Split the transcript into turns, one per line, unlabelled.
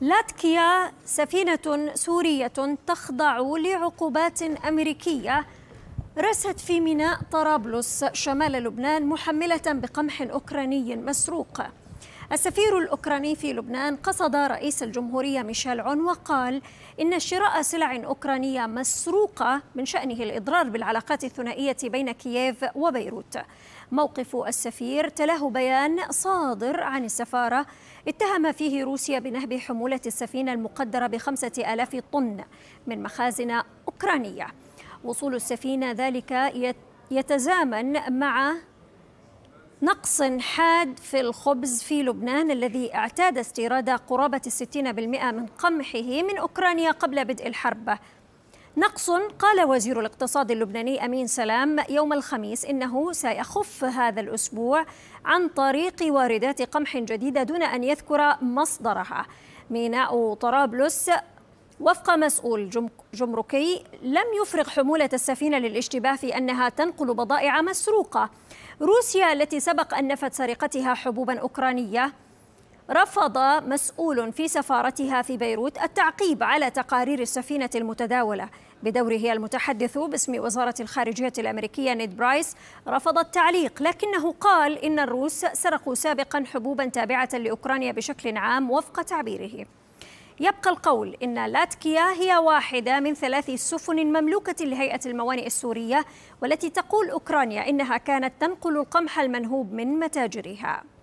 لاتكيا سفينة سورية تخضع لعقوبات أمريكية رست في ميناء طرابلس شمال لبنان محملة بقمح أوكراني مسروق السفير الأوكراني في لبنان قصد رئيس الجمهورية ميشيل عون وقال إن شراء سلع أوكرانية مسروقة من شأنه الإضرار بالعلاقات الثنائية بين كييف وبيروت موقف السفير تلاه بيان صادر عن السفارة اتهم فيه روسيا بنهب حمولة السفينة المقدرة بخمسة آلاف طن من مخازن أوكرانية وصول السفينة ذلك يتزامن مع نقص حاد في الخبز في لبنان الذي اعتاد استيراد قرابة 60% من قمحه من أوكرانيا قبل بدء الحرب نقص قال وزير الاقتصاد اللبناني أمين سلام يوم الخميس إنه سيخف هذا الأسبوع عن طريق واردات قمح جديدة دون أن يذكر مصدرها ميناء طرابلس وفق مسؤول جمركي لم يفرغ حمولة السفينة للاشتباه في أنها تنقل بضائع مسروقة روسيا التي سبق أن نفت سرقتها حبوبا أوكرانية رفض مسؤول في سفارتها في بيروت التعقيب على تقارير السفينة المتداولة بدوره المتحدث باسم وزارة الخارجية الأمريكية نيد برايس رفض التعليق لكنه قال إن الروس سرقوا سابقا حبوبا تابعة لأوكرانيا بشكل عام وفق تعبيره يبقى القول إن لاتكيا هي واحدة من ثلاث سفن مملوكة لهيئة الموانئ السورية والتي تقول أوكرانيا إنها كانت تنقل القمح المنهوب من متاجرها